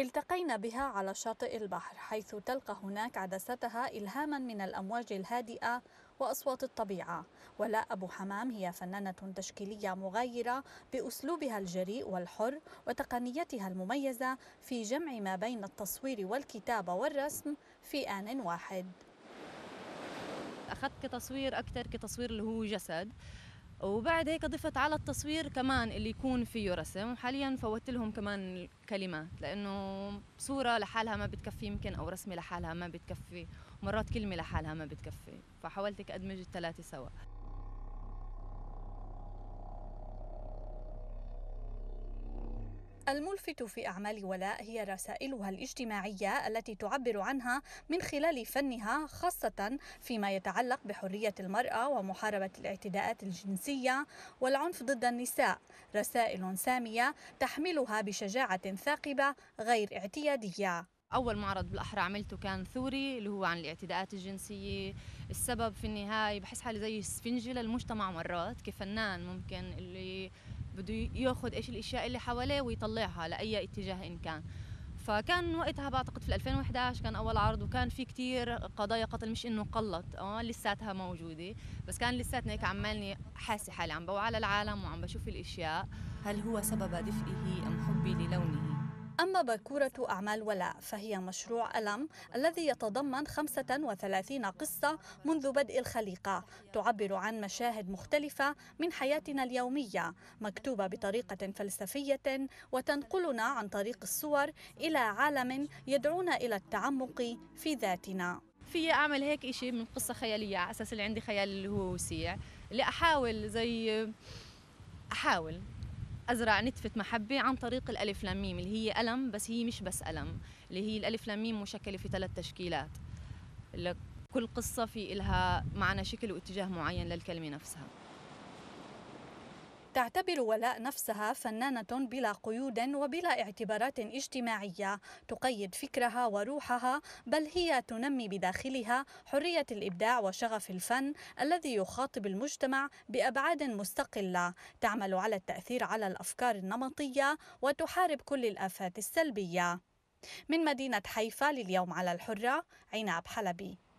التقينا بها على شاطئ البحر حيث تلقى هناك عدستها إلهاما من الأمواج الهادئة وأصوات الطبيعة ولاء أبو حمام هي فنانة تشكيلية مغايرة بأسلوبها الجريء والحر وتقنيتها المميزة في جمع ما بين التصوير والكتابة والرسم في آن واحد أخذت كتصوير أكثر كتصوير اللي هو جسد وبعد هيك ضفت على التصوير كمان اللي يكون فيه رسم وحاليا فوت لهم كمان الكلمات لانه صوره لحالها ما بتكفي يمكن او رسمه لحالها ما بتكفي مرات كلمه لحالها ما بتكفي فحاولت ادمج الثلاثه سوا الملفت في أعمال ولاء هي رسائلها الاجتماعية التي تعبر عنها من خلال فنها خاصة فيما يتعلق بحرية المرأة ومحاربة الاعتداءات الجنسية والعنف ضد النساء رسائل سامية تحملها بشجاعة ثاقبة غير اعتيادية أول معرض بالأحرى عملته كان ثوري اللي هو عن الاعتداءات الجنسية السبب في النهاية بحس حالي زي سفنجة للمجتمع مرات كفنان ممكن اللي بده ياخذ ايش الاشياء اللي حواليه ويطلعها لاي اتجاه ان كان فكان وقتها بعتقد في 2011 كان اول عرض وكان في كتير قضايا قتل مش انه قلت اه لساتها موجوده بس كان لساتني هيك عمالني حاسه حالي عم بوعى على العالم وعم بشوف الاشياء هل هو سبب دفئه ام حبي للونه أما باكورة أعمال ولاء فهي مشروع ألم الذي يتضمن 35 قصة منذ بدء الخليقة تعبر عن مشاهد مختلفة من حياتنا اليومية مكتوبة بطريقة فلسفية وتنقلنا عن طريق الصور إلى عالم يدعونا إلى التعمق في ذاتنا في أعمل هيك إشي من قصة خيالية على أساس اللي عندي خيال اللي هو وسيع اللي أحاول زي أحاول أزرع نتفة محبة عن طريق الألف لاميم اللي هي ألم بس هي مش بس ألم اللي هي الألف لاميم مشكلة في ثلاث تشكيلات كل قصة في لها معنى شكل واتجاه معين للكلمة نفسها تعتبر ولاء نفسها فنانة بلا قيود وبلا اعتبارات اجتماعية تقيد فكرها وروحها بل هي تنمي بداخلها حرية الإبداع وشغف الفن الذي يخاطب المجتمع بأبعاد مستقلة تعمل على التأثير على الأفكار النمطية وتحارب كل الآفات السلبية من مدينة حيفا لليوم على الحرة عيناب حلبي